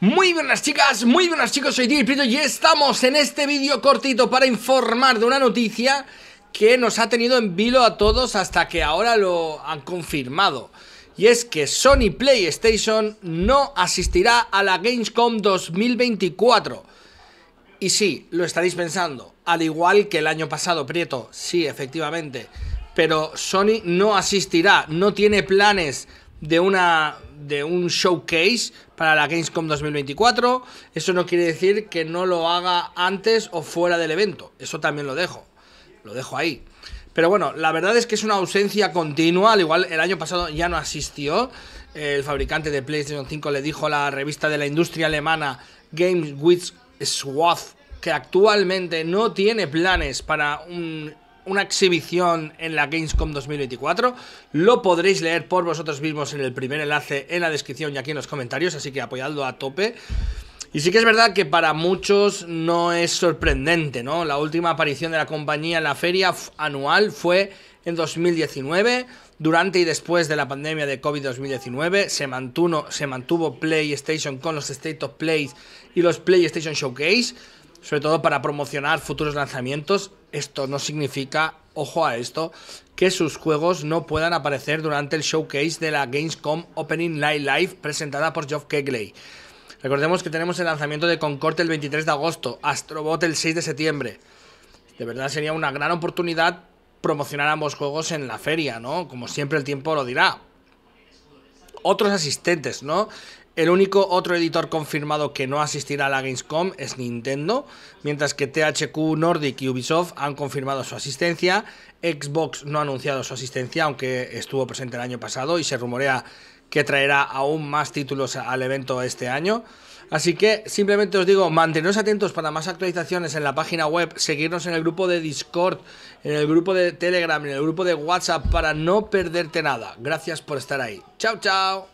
Muy buenas chicas, muy buenas chicos, soy Tío Prieto y estamos en este vídeo cortito para informar de una noticia que nos ha tenido en vilo a todos hasta que ahora lo han confirmado. Y es que Sony PlayStation no asistirá a la Gamescom 2024. Y sí, lo estaréis pensando, al igual que el año pasado, Prieto, sí, efectivamente. Pero Sony no asistirá, no tiene planes de, una, de un showcase para la Gamescom 2024. Eso no quiere decir que no lo haga antes o fuera del evento. Eso también lo dejo. Lo dejo ahí. Pero bueno, la verdad es que es una ausencia continua. Al igual el año pasado ya no asistió. El fabricante de PlayStation 5 le dijo a la revista de la industria alemana Games with Swath que actualmente no tiene planes para un una exhibición en la Gamescom 2024. Lo podréis leer por vosotros mismos en el primer enlace en la descripción y aquí en los comentarios, así que apoyadlo a tope. Y sí que es verdad que para muchos no es sorprendente, ¿no? La última aparición de la compañía en la feria anual fue en 2019. Durante y después de la pandemia de COVID-2019 se mantuvo, se mantuvo PlayStation con los State of Play y los PlayStation Showcase sobre todo para promocionar futuros lanzamientos. Esto no significa, ojo a esto, que sus juegos no puedan aparecer durante el showcase de la Gamescom Opening Night Live presentada por Geoff Kegley. Recordemos que tenemos el lanzamiento de Concorde el 23 de agosto, Astrobot el 6 de septiembre. De verdad sería una gran oportunidad promocionar ambos juegos en la feria, ¿no? Como siempre el tiempo lo dirá. Otros asistentes, ¿no? El único otro editor confirmado que no asistirá a la Gamescom es Nintendo, mientras que THQ, Nordic y Ubisoft han confirmado su asistencia. Xbox no ha anunciado su asistencia, aunque estuvo presente el año pasado y se rumorea que traerá aún más títulos al evento este año. Así que simplemente os digo, mantenos atentos para más actualizaciones en la página web, seguirnos en el grupo de Discord, en el grupo de Telegram, en el grupo de WhatsApp para no perderte nada. Gracias por estar ahí. Chao, chao.